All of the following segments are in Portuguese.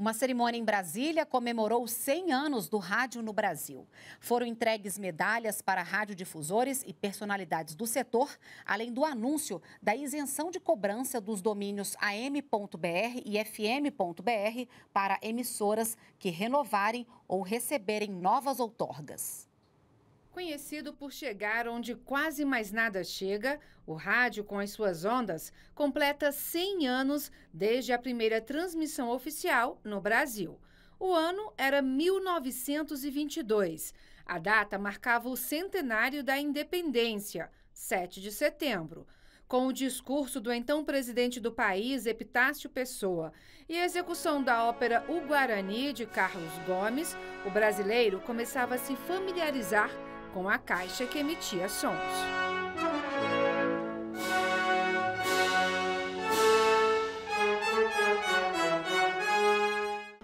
Uma cerimônia em Brasília comemorou 100 anos do rádio no Brasil. Foram entregues medalhas para radiodifusores e personalidades do setor, além do anúncio da isenção de cobrança dos domínios am.br e fm.br para emissoras que renovarem ou receberem novas outorgas. Conhecido por chegar onde quase mais nada chega, o rádio, com as suas ondas, completa 100 anos desde a primeira transmissão oficial no Brasil. O ano era 1922. A data marcava o centenário da independência, 7 de setembro. Com o discurso do então presidente do país, Epitácio Pessoa, e a execução da ópera O Guarani, de Carlos Gomes, o brasileiro começava a se familiarizar com a caixa que emitia sons.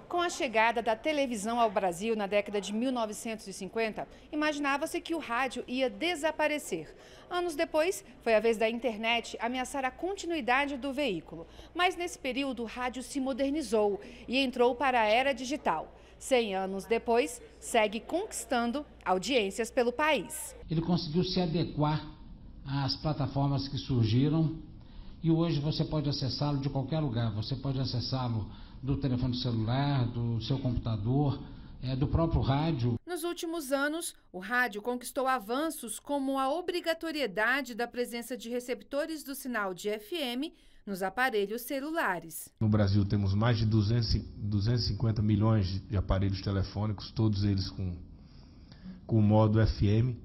Com a chegada da televisão ao Brasil na década de 1950, imaginava-se que o rádio ia desaparecer. Anos depois, foi a vez da internet ameaçar a continuidade do veículo. Mas nesse período, o rádio se modernizou e entrou para a era digital. Cem anos depois, segue conquistando audiências pelo país. Ele conseguiu se adequar às plataformas que surgiram e hoje você pode acessá-lo de qualquer lugar. Você pode acessá-lo do telefone celular, do seu computador, é, do próprio rádio. Nos últimos anos, o rádio conquistou avanços como a obrigatoriedade da presença de receptores do sinal de FM nos aparelhos celulares. No Brasil temos mais de 200, 250 milhões de aparelhos telefônicos, todos eles com, com modo FM.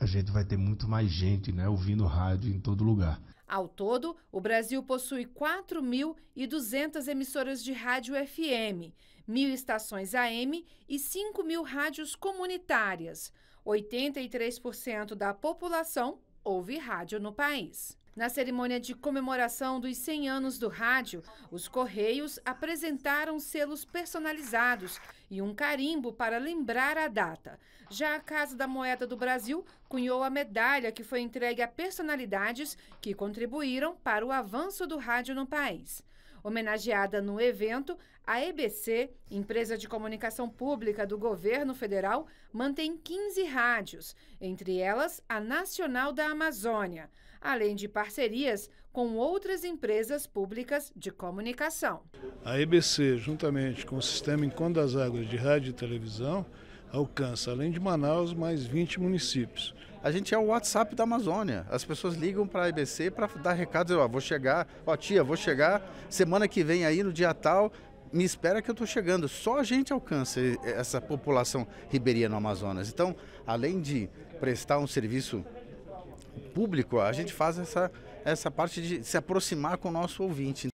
A gente vai ter muito mais gente né, ouvindo rádio em todo lugar. Ao todo, o Brasil possui 4.200 emissoras de rádio FM, 1.000 estações AM e 5.000 rádios comunitárias. 83% da população ouve rádio no país. Na cerimônia de comemoração dos 100 anos do rádio, os Correios apresentaram selos personalizados e um carimbo para lembrar a data. Já a Casa da Moeda do Brasil cunhou a medalha que foi entregue a personalidades que contribuíram para o avanço do rádio no país. Homenageada no evento, a EBC, empresa de comunicação pública do governo federal, mantém 15 rádios, entre elas a Nacional da Amazônia, além de parcerias com outras empresas públicas de comunicação. A EBC, juntamente com o Sistema Encontro das Águas de Rádio e Televisão, alcança, além de Manaus, mais 20 municípios a gente é o WhatsApp da Amazônia. As pessoas ligam para a IBC para dar recados. Eu vou chegar, ó, oh, tia, vou chegar semana que vem aí no dia tal. Me espera que eu estou chegando. Só a gente alcança essa população ribeirinha no Amazonas. Então, além de prestar um serviço público, a gente faz essa, essa parte de se aproximar com o nosso ouvinte.